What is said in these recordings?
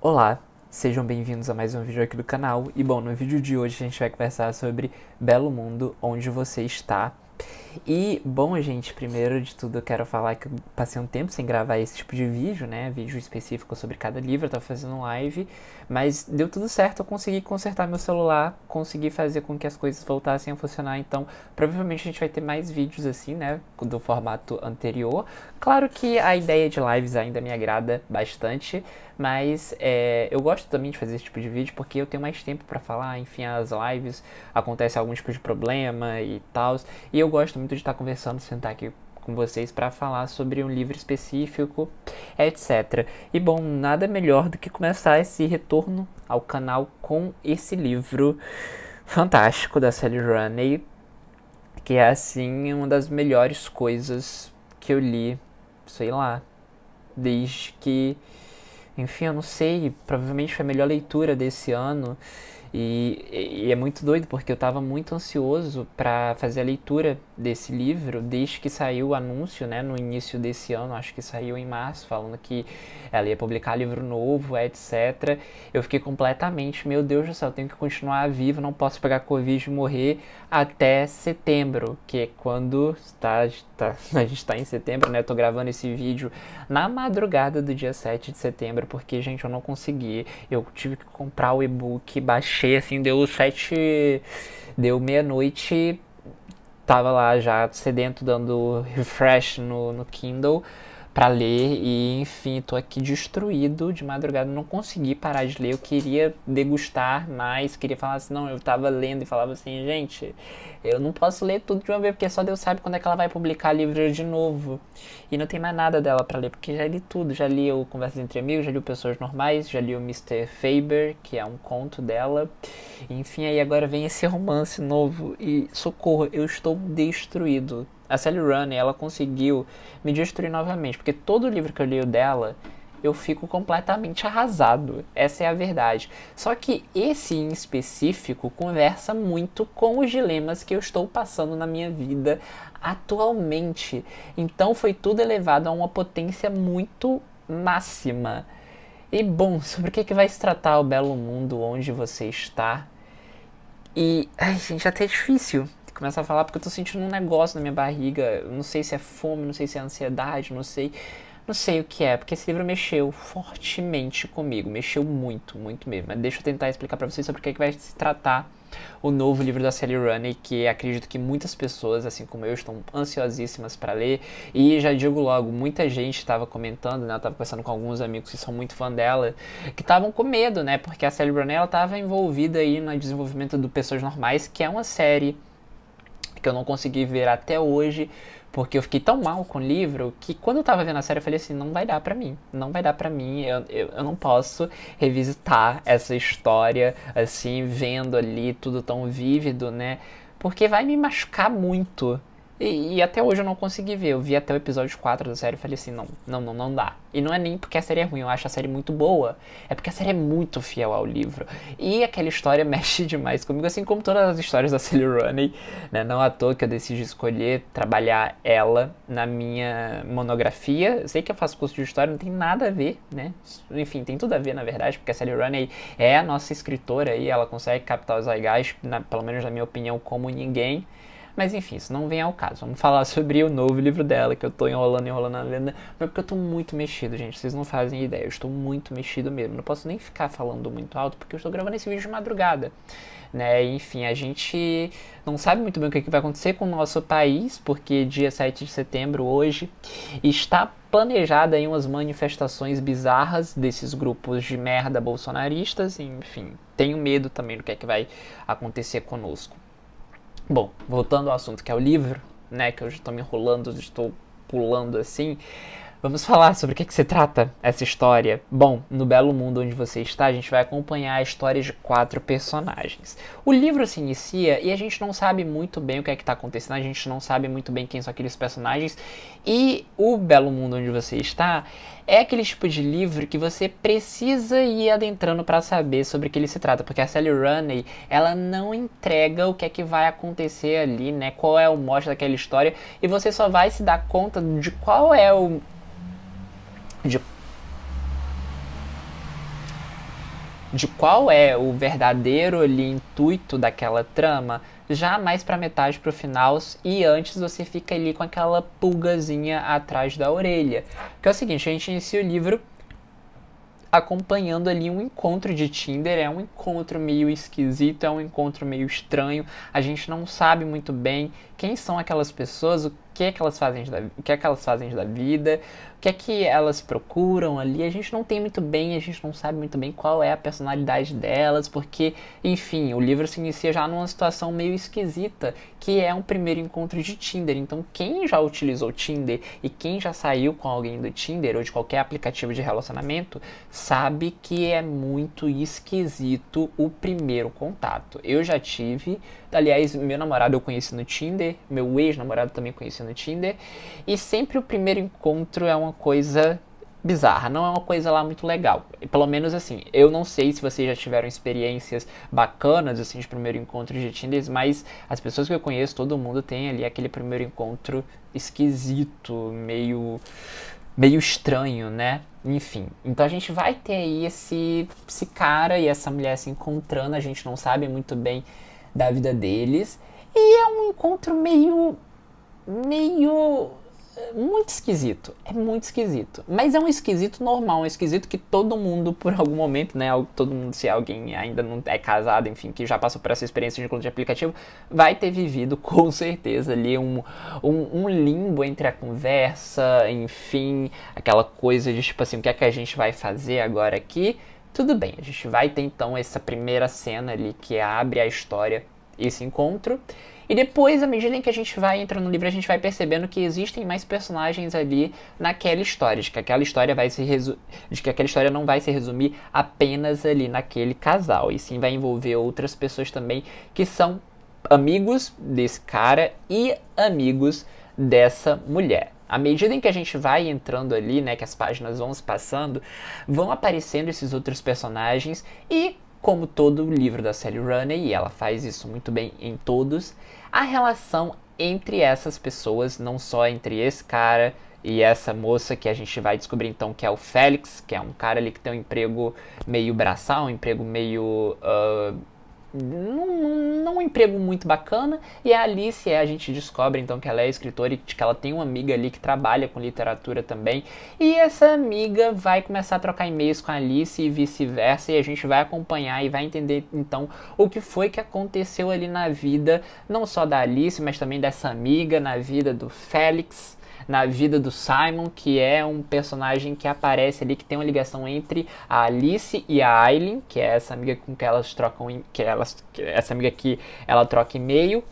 Olá, sejam bem-vindos a mais um vídeo aqui do canal. E bom, no vídeo de hoje a gente vai conversar sobre Belo Mundo, onde você está. E, bom, gente, primeiro de tudo eu quero falar que eu passei um tempo sem gravar esse tipo de vídeo, né? Vídeo específico sobre cada livro, eu tava fazendo live, mas deu tudo certo, eu consegui consertar meu celular, consegui fazer com que as coisas voltassem a funcionar, então provavelmente a gente vai ter mais vídeos assim, né? Do formato anterior. Claro que a ideia de lives ainda me agrada bastante, mas é, eu gosto também de fazer esse tipo de vídeo porque eu tenho mais tempo para falar, enfim, as lives, acontece algum tipo de problema e tal, e eu gosto muito muito de estar conversando, sentar aqui com vocês para falar sobre um livro específico, etc. E bom, nada melhor do que começar esse retorno ao canal com esse livro fantástico da Sally Rooney, que é assim uma das melhores coisas que eu li, sei lá, desde que, enfim, eu não sei, provavelmente foi a melhor leitura desse ano. E, e, é muito doido porque eu estava muito ansioso para fazer a leitura desse livro desde que saiu o anúncio, né, no início desse ano, acho que saiu em março, falando que ela ia publicar livro novo, etc. Eu fiquei completamente, meu Deus do céu, eu tenho que continuar vivo, não posso pegar Covid e morrer até setembro, que é quando tá, tá, a gente está em setembro, né? Eu tô gravando esse vídeo na madrugada do dia 7 de setembro, porque, gente, eu não consegui. Eu tive que comprar o e-book, baixar achei assim, deu sete. Deu meia-noite. Tava lá já sedento, dando refresh no, no Kindle para ler e enfim, tô aqui destruído de madrugada, não consegui parar de ler, eu queria degustar mais, queria falar assim, não, eu tava lendo e falava assim, gente, eu não posso ler tudo de uma vez, porque só Deus sabe quando é que ela vai publicar livro de novo. E não tem mais nada dela para ler, porque já li tudo, já li o Conversas entre Amigos, já li o Pessoas Normais, já li o Mr. Faber, que é um conto dela. Enfim, aí agora vem esse romance novo e socorro, eu estou destruído. A Sally Rooney, ela conseguiu me destruir novamente, porque todo livro que eu leio dela, eu fico completamente arrasado. Essa é a verdade. Só que esse em específico conversa muito com os dilemas que eu estou passando na minha vida atualmente. Então foi tudo elevado a uma potência muito máxima. E bom, sobre o que, que vai se tratar o belo mundo onde você está? E, ai, gente, até é difícil começar a falar porque eu tô sentindo um negócio na minha barriga. não sei se é fome, não sei se é ansiedade, não sei. Não sei o que é, porque esse livro mexeu fortemente comigo, mexeu muito, muito mesmo. Mas deixa eu tentar explicar para vocês sobre o que, é que vai se tratar o novo livro da Sally Rooney, que acredito que muitas pessoas, assim como eu, estão ansiosíssimas para ler. E já digo logo, muita gente estava comentando, né? Eu estava conversando com alguns amigos que são muito fã dela, que estavam com medo, né? Porque a Sally Rooney, ela estava envolvida aí no desenvolvimento do Pessoas Normais, que é uma série que eu não consegui ver até hoje, porque eu fiquei tão mal com o livro que quando eu tava vendo a série eu falei assim, não vai dar para mim, não vai dar para mim, eu, eu, eu, não posso revisitar essa história assim, vendo ali tudo tão vívido, né? Porque vai me machucar muito. E, e, até hoje eu não consegui ver. Eu vi até o episódio 4 da série e falei assim: não, não, não, não dá. E não é nem porque a série é ruim, eu acho a série muito boa. É porque a série é muito fiel ao livro. E aquela história mexe demais comigo, assim como todas as histórias da Sally Rooney. Né? Não à toa que eu decidi escolher trabalhar ela na minha monografia. Eu sei que eu faço curso de história, não tem nada a ver, né? Enfim, tem tudo a ver, na verdade, porque a Sally Rooney é a nossa escritora e ela consegue captar os aigás, pelo menos na minha opinião, como ninguém. Mas enfim, isso não vem ao caso. Vamos falar sobre o novo livro dela, que eu tô enrolando, enrolando, enrolando. Mas porque eu tô muito mexido, gente. Vocês não fazem ideia. Eu estou muito mexido mesmo. Não posso nem ficar falando muito alto, porque eu estou gravando esse vídeo de madrugada. Né? Enfim, a gente não sabe muito bem o que, é que vai acontecer com o nosso país, porque dia 7 de setembro, hoje, está planejada aí umas manifestações bizarras desses grupos de merda bolsonaristas, enfim, tenho medo também do que é que vai acontecer conosco. Bom, voltando ao assunto que é o livro, né, que eu já estou me enrolando, estou pulando assim. Vamos falar sobre o que, é que se trata essa história. Bom, no belo mundo onde você está, a gente vai acompanhar a história de quatro personagens. O livro se inicia e a gente não sabe muito bem o que é que está acontecendo, a gente não sabe muito bem quem são aqueles personagens. E o belo mundo onde você está é aquele tipo de livro que você precisa ir adentrando para saber sobre o que ele se trata, porque a Sally Rooney, ela não entrega o que é que vai acontecer ali, né? Qual é o mote daquela história, e você só vai se dar conta de qual é o de, de qual é o verdadeiro ali, intuito daquela trama, já mais para metade para o final e antes você fica ali com aquela pulgazinha atrás da orelha. Que é o seguinte, a gente inicia o livro acompanhando ali um encontro de Tinder. É um encontro meio esquisito, é um encontro meio estranho. A gente não sabe muito bem quem são aquelas pessoas, o que, é que elas fazem da, o que, é que elas fazem da vida, o que é que elas procuram ali, a gente não tem muito bem, a gente não sabe muito bem qual é a personalidade delas, porque, enfim, o livro se inicia já numa situação meio esquisita, que é um primeiro encontro de Tinder. Então, quem já utilizou Tinder e quem já saiu com alguém do Tinder ou de qualquer aplicativo de relacionamento, sabe que é muito esquisito o primeiro contato. Eu já tive, aliás, meu namorado eu conheci no Tinder, meu ex-namorado também conheci no Tinder, e sempre o primeiro encontro é uma uma coisa bizarra, não é uma coisa lá muito legal. Pelo menos assim, eu não sei se vocês já tiveram experiências bacanas assim de primeiro encontro de Tinder, mas as pessoas que eu conheço, todo mundo tem ali aquele primeiro encontro esquisito, meio meio estranho, né? Enfim, então a gente vai ter aí esse, esse cara e essa mulher se encontrando, a gente não sabe muito bem da vida deles, e é um encontro meio meio muito esquisito, é muito esquisito. Mas é um esquisito normal, um esquisito que todo mundo, por algum momento, né? Todo mundo, se alguém ainda não é casado, enfim, que já passou por essa experiência de encontro de aplicativo, vai ter vivido com certeza ali um, um, um, limbo entre a conversa, enfim, aquela coisa de tipo assim, o que é que a gente vai fazer agora aqui? Tudo bem, a gente vai ter então essa primeira cena ali que abre a história, esse encontro. E depois, à medida em que a gente vai entrando no livro, a gente vai percebendo que existem mais personagens ali naquela história, de que aquela história vai se resu de que aquela história não vai se resumir apenas ali naquele casal, e sim vai envolver outras pessoas também que são amigos desse cara e amigos dessa mulher. À medida em que a gente vai entrando ali, né, que as páginas vão se passando, vão aparecendo esses outros personagens e, como todo livro da Sally Runner, e ela faz isso muito bem em todos, a relação entre essas pessoas, não só entre esse cara e essa moça que a gente vai descobrir então que é o Félix, que é um cara ali que tem um emprego meio braçal, um emprego meio uh, num, num emprego muito bacana. E a Alice, é, a gente descobre então que ela é escritora e que ela tem uma amiga ali que trabalha com literatura também. E essa amiga vai começar a trocar e-mails com a Alice e vice-versa. E a gente vai acompanhar e vai entender então o que foi que aconteceu ali na vida, não só da Alice, mas também dessa amiga, na vida do Félix na vida do Simon, que é um personagem que aparece ali, que tem uma ligação entre a Alice e a Aileen, que é essa amiga com que elas trocam, que elas, essa amiga que ela troca e-mail,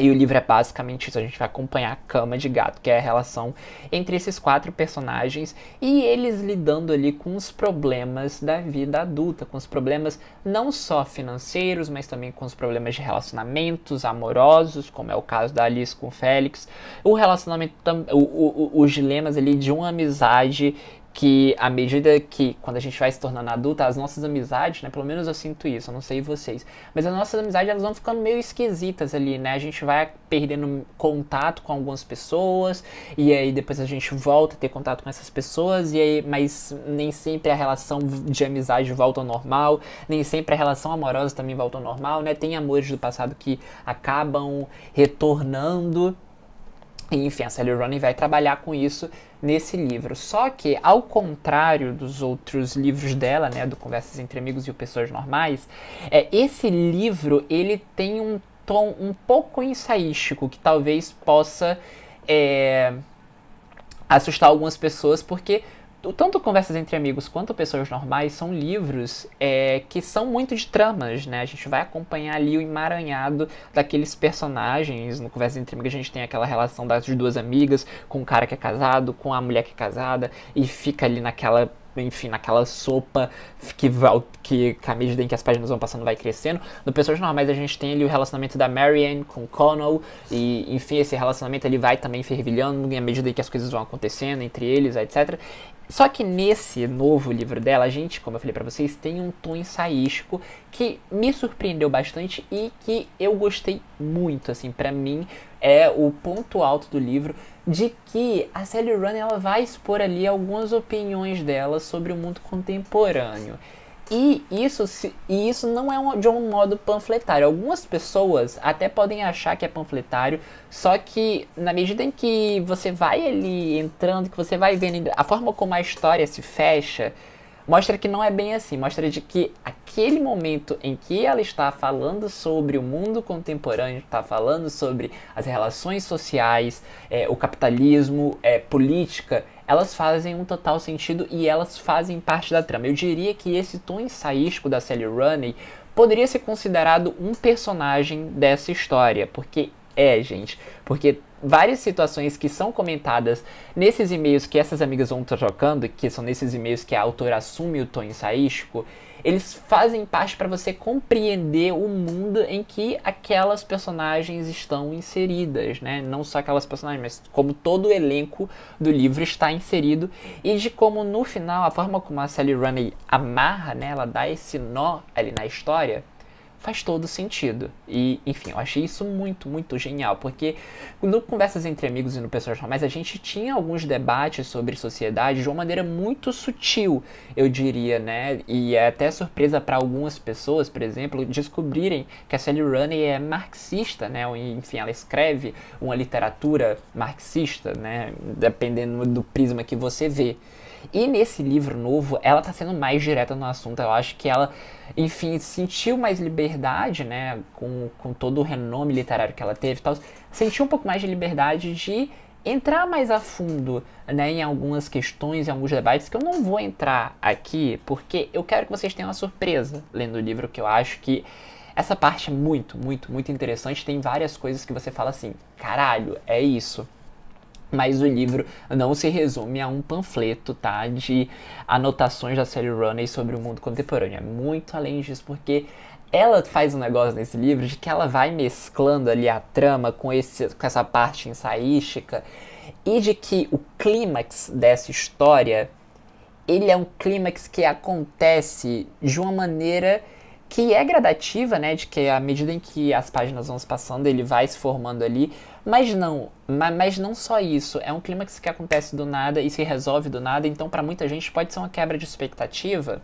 e o livro é basicamente isso, a gente vai acompanhar a cama de gato, que é a relação entre esses quatro personagens e eles lidando ali com os problemas da vida adulta, com os problemas não só financeiros, mas também com os problemas de relacionamentos amorosos, como é o caso da Alice com o Félix, o relacionamento, o, o, os dilemas ali de uma amizade que à medida que, quando a gente vai se tornando adulta, as nossas amizades, né, pelo menos eu sinto isso, eu não sei vocês, mas as nossas amizades elas vão ficando meio esquisitas ali, né? A gente vai perdendo contato com algumas pessoas, e aí depois a gente volta a ter contato com essas pessoas, e aí, mas nem sempre a relação de amizade volta ao normal, nem sempre a relação amorosa também volta ao normal, né? Tem amores do passado que acabam retornando enfim, a Sally Rooney vai trabalhar com isso nesse livro. Só que, ao contrário dos outros livros dela, né, do Conversas entre Amigos e Pessoas Normais, é, esse livro ele tem um tom um pouco ensaístico que talvez possa é, assustar algumas pessoas, porque tanto Conversas entre Amigos quanto Pessoas Normais são livros é, que são muito de tramas, né? A gente vai acompanhar ali o emaranhado daqueles personagens. No Conversas entre Amigos a gente tem aquela relação das duas amigas com o cara que é casado, com a mulher que é casada, e fica ali naquela enfim, naquela sopa que, que, que à medida em que as páginas vão passando vai crescendo. No Pessoas Normais a gente tem ali o relacionamento da Marianne com Connell, e enfim, esse relacionamento ele vai também fervilhando à medida em que as coisas vão acontecendo entre eles, etc. Só que nesse novo livro dela, a gente, como eu falei para vocês, tem um tom ensaístico que me surpreendeu bastante e que eu gostei muito, assim, para mim é o ponto alto do livro, de que a Sally Run ela vai expor ali algumas opiniões dela sobre o mundo contemporâneo. E isso, se, e isso não é um, de um modo panfletário. Algumas pessoas até podem achar que é panfletário, só que na medida em que você vai ali entrando, que você vai vendo a forma como a história se fecha, mostra que não é bem assim, mostra de que aquele momento em que ela está falando sobre o mundo contemporâneo, está falando sobre as relações sociais, é, o capitalismo, é, política, elas fazem um total sentido e elas fazem parte da trama. Eu diria que esse tom ensaístico da Sally Rooney poderia ser considerado um personagem dessa história, porque é, gente, porque várias situações que são comentadas nesses e-mails que essas amigas vão tá trocando, que são nesses e-mails que a autora assume o tom ensaístico, eles fazem parte para você compreender o mundo em que aquelas personagens estão inseridas, né? Não só aquelas personagens, mas como todo o elenco do livro está inserido e de como no final a forma como a Sally Rooney amarra, né? Ela dá esse nó ali na história faz todo sentido. E, enfim, eu achei isso muito, muito genial, porque no Conversas Entre Amigos e no Pessoas Normais, a gente tinha alguns debates sobre sociedade de uma maneira muito sutil, eu diria, né? E é até surpresa para algumas pessoas, por exemplo, descobrirem que a Sally Rooney é marxista, né? Enfim, ela escreve uma literatura marxista, né? Dependendo do prisma que você vê. E nesse livro novo, ela tá sendo mais direta no assunto. Eu acho que ela, enfim, sentiu mais liberdade, né? Com, com todo o renome literário que ela teve e tal. Sentiu um pouco mais de liberdade de entrar mais a fundo né, em algumas questões, em alguns debates que eu não vou entrar aqui, porque eu quero que vocês tenham uma surpresa lendo o livro, que eu acho que essa parte é muito, muito, muito interessante. Tem várias coisas que você fala assim: caralho, é isso. Mas o livro não se resume a um panfleto, tá? De anotações da Sally Rooney sobre o mundo contemporâneo. É muito além disso, porque ela faz um negócio nesse livro de que ela vai mesclando ali a trama com, esse, com essa parte ensaística e de que o clímax dessa história ele é um clímax que acontece de uma maneira que é gradativa, né? De que à medida em que as páginas vão se passando, ele vai se formando ali. Mas não, mas, mas não só isso. É um clímax que acontece do nada e se resolve do nada. Então, para muita gente, pode ser uma quebra de expectativa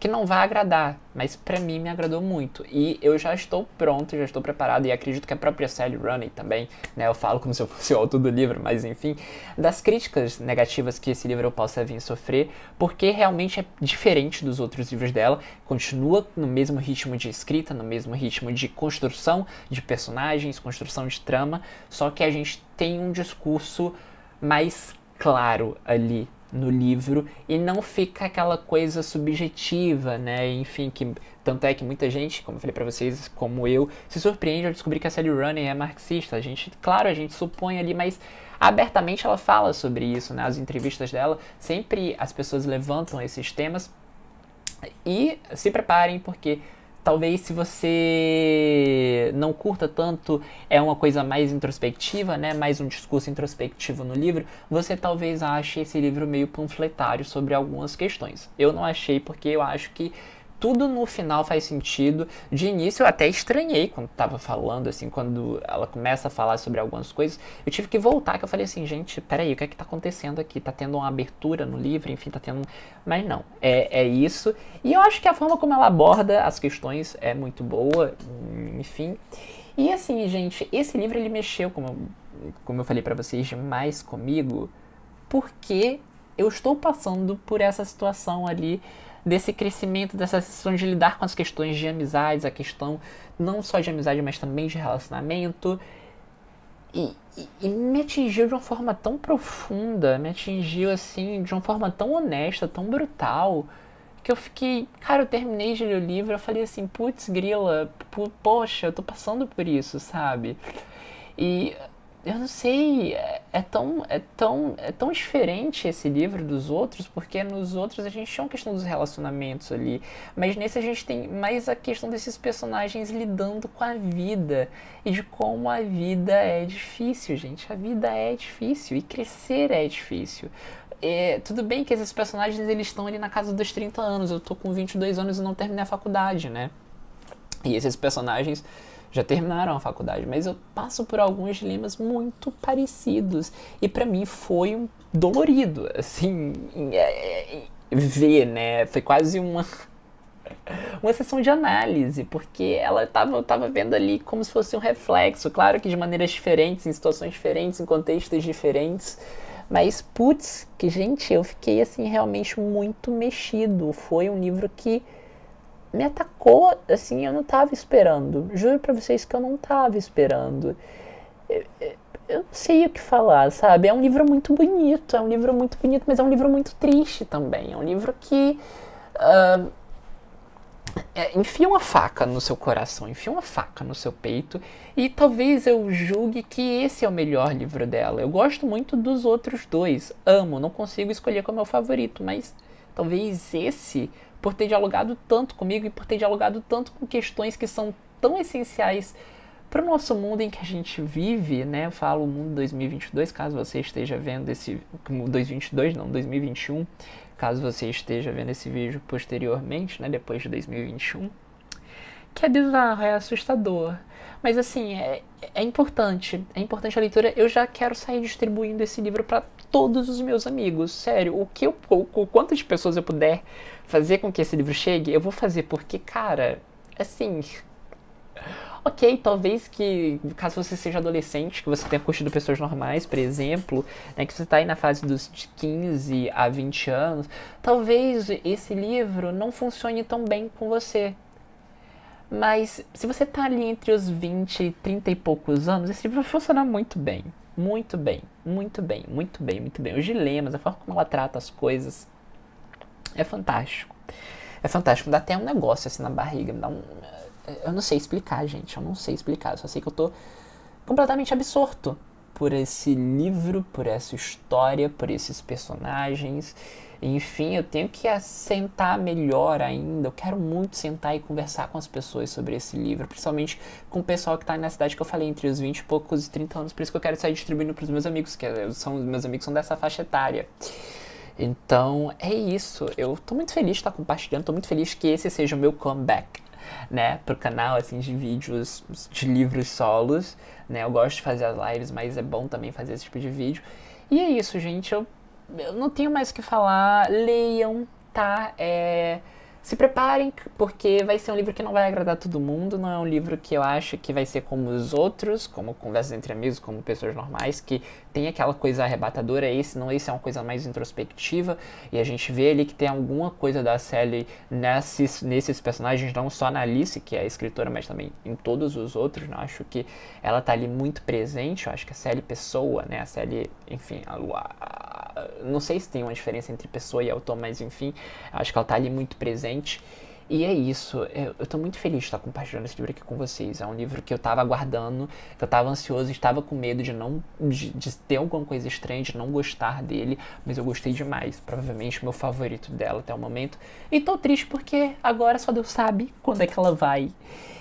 que não vai agradar, mas para mim me agradou muito. E eu já estou pronto, já estou preparado, e acredito que a própria Sally Rooney também, né, eu falo como se eu fosse o autor do livro, mas enfim, das críticas negativas que esse livro possa vir sofrer, porque realmente é diferente dos outros livros dela, continua no mesmo ritmo de escrita, no mesmo ritmo de construção de personagens, construção de trama, só que a gente tem um discurso mais claro ali no livro e não fica aquela coisa subjetiva, né? Enfim, que tanto é que muita gente, como eu falei para vocês, como eu, se surpreende ao descobrir que a Sally Rooney é marxista. A gente, claro, a gente supõe ali, mas abertamente ela fala sobre isso, né? As entrevistas dela, sempre as pessoas levantam esses temas e se preparem porque talvez se você não curta tanto, é uma coisa mais introspectiva, né, mais um discurso introspectivo no livro, você talvez ache esse livro meio panfletário sobre algumas questões. Eu não achei porque eu acho que tudo no final faz sentido. De início eu até estranhei quando tava falando, assim, quando ela começa a falar sobre algumas coisas. Eu tive que voltar, que eu falei assim, gente, peraí, o que é que tá acontecendo aqui? Tá tendo uma abertura no livro, enfim, tá tendo. Mas não, é, é isso. E eu acho que a forma como ela aborda as questões é muito boa, enfim. E assim, gente, esse livro ele mexeu, como, eu, como eu falei para vocês, demais comigo, porque eu estou passando por essa situação ali desse crescimento, dessa sensação de lidar com as questões de amizades, a questão não só de amizade, mas também de relacionamento. E, e, e, me atingiu de uma forma tão profunda, me atingiu assim, de uma forma tão honesta, tão brutal, que eu fiquei. Cara, eu terminei de ler o livro, eu falei assim, putz, grila, poxa, eu tô passando por isso, sabe? E eu não sei, é, é, tão, é, tão, é tão diferente esse livro dos outros, porque nos outros a gente tinha uma questão dos relacionamentos ali, mas nesse a gente tem mais a questão desses personagens lidando com a vida e de como a vida é difícil, gente. A vida é difícil e crescer é difícil. É, tudo bem que esses personagens eles estão ali na casa dos 30 anos, eu tô com 22 anos e não terminei a faculdade, né? E esses personagens já terminaram a faculdade, mas eu passo por alguns dilemas muito parecidos. E para mim foi um dolorido, assim, é, é, é, ver, né? Foi quase uma uma sessão de análise, porque ela estava tava vendo ali como se fosse um reflexo, claro que de maneiras diferentes, em situações diferentes, em contextos diferentes, mas putz, que gente, eu fiquei assim realmente muito mexido. Foi um livro que me atacou, assim, eu não estava esperando. Juro para vocês que eu não estava esperando. Eu, eu, eu, não sei o que falar, sabe? É um livro muito bonito, é um livro muito bonito, mas é um livro muito triste também. É um livro que. Uh, é, enfia uma faca no seu coração, enfia uma faca no seu peito, e talvez eu julgue que esse é o melhor livro dela. Eu gosto muito dos outros dois, amo, não consigo escolher como é o favorito, mas talvez esse por ter dialogado tanto comigo e por ter dialogado tanto com questões que são tão essenciais para o nosso mundo em que a gente vive, né? Eu falo o mundo 2022, caso você esteja vendo esse 2022, não, 2021, caso você esteja vendo esse vídeo posteriormente, né, depois de 2021 que é bizarro, é assustador. Mas assim, é, é importante. É importante a leitura. Eu já quero sair distribuindo esse livro para todos os meus amigos. Sério, o que eu, o, quantas pessoas eu puder fazer com que esse livro chegue, eu vou fazer, porque, cara, assim. Ok, talvez que, caso você seja adolescente, que você tenha curtido pessoas normais, por exemplo, né, que você está aí na fase dos 15 a 20 anos, talvez esse livro não funcione tão bem com você. Mas se você tá ali entre os 20 e 30 e poucos anos, esse livro vai funcionar muito bem. Muito bem, muito bem, muito bem, muito bem. Os dilemas, a forma como ela trata as coisas é fantástico. É fantástico, dá até um negócio assim na barriga, dá um eh, eu não sei explicar, gente, eu não sei explicar, eu só sei que eu tô completamente absorto por esse livro, por essa história, por esses personagens. Enfim, eu tenho que assentar melhor ainda. Eu quero muito sentar e conversar com as pessoas sobre esse livro, principalmente com o pessoal que está na cidade que eu falei, entre os 20 e poucos e 30 anos. Por isso que eu quero sair distribuindo para os meus amigos, que eh, são, meus amigos são dessa faixa etária. Então é isso. Eu estou muito feliz de estar compartilhando, estou muito feliz que esse seja o meu comeback né, pro canal, assim, de vídeos, de livros solos, né, eu gosto de fazer as lives, mas é bom também fazer esse tipo de vídeo. E é isso, gente, eu, eu não tenho mais o que falar, leiam, tá, é se preparem, porque vai ser um livro que não vai agradar todo mundo, não é um livro que eu acho que vai ser como os outros, como conversas entre amigos, como pessoas normais, que tem aquela coisa arrebatadora, esse não, esse é uma coisa mais introspectiva, e a gente vê ali que tem alguma coisa da Sally nesses, nesses personagens, não só na Alice, que é a escritora, mas também em todos os outros, né? eu acho que ela tá ali muito presente, eu acho que a Sally pessoa, né, a Sally, enfim, a, a não sei se tem uma diferença entre pessoa e autor, mas enfim, acho que ela tá ali muito presente. E é isso, eu, é, eu tô muito feliz de estar compartilhando esse livro aqui com vocês. É um livro que eu tava aguardando, que eu tava ansioso, estava com medo de não de, de ter alguma coisa estranha, de não gostar dele, mas eu gostei demais. Provavelmente o meu favorito dela até o momento. E tô triste porque agora só Deus sabe quando é que ela vai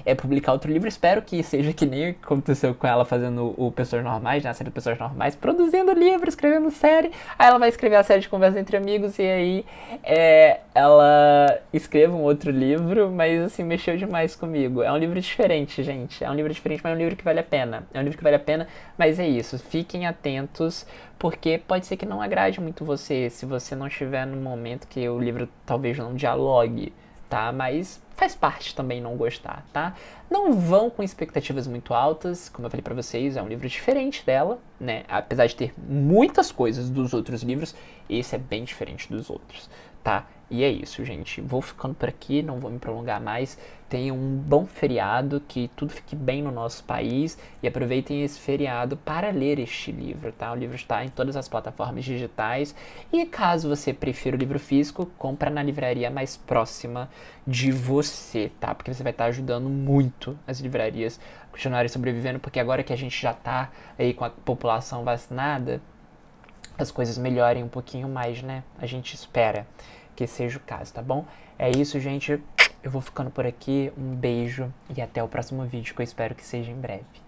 é publicar outro livro. Espero que seja que nem aconteceu com ela fazendo o Pessoas Normais, na né, série Pessoas Normais, produzindo livro, escrevendo série. Aí ela vai escrever a série de Conversa Entre Amigos e aí é, ela escreve um outro livro, mas assim, mexeu demais comigo. É um livro diferente, gente. É um livro diferente, mas é um livro que vale a pena. É um livro que vale a pena, mas é isso. Fiquem atentos, porque pode ser que não agrade muito você se você não estiver num momento que o livro talvez não dialogue tá? Mas faz parte também não gostar, tá? Não vão com expectativas muito altas, como eu falei para vocês, é um livro diferente dela, né? Apesar de ter muitas coisas dos outros livros, esse é bem diferente dos outros tá? E é isso, gente. Vou ficando por aqui, não vou me prolongar mais. Tenham um bom feriado, que tudo fique bem no nosso país e aproveitem esse feriado para ler este livro, tá? O livro está em todas as plataformas digitais e caso você prefira o livro físico, compra na livraria mais próxima de você, tá? Porque você vai estar ajudando muito as livrarias a continuarem sobrevivendo, porque agora que a gente já está aí com a população vacinada, as coisas melhorem um pouquinho mais, né? A gente espera que seja o caso, tá bom? É isso, gente. Eu vou ficando por aqui. Um beijo e até o próximo vídeo, que eu espero que seja em breve.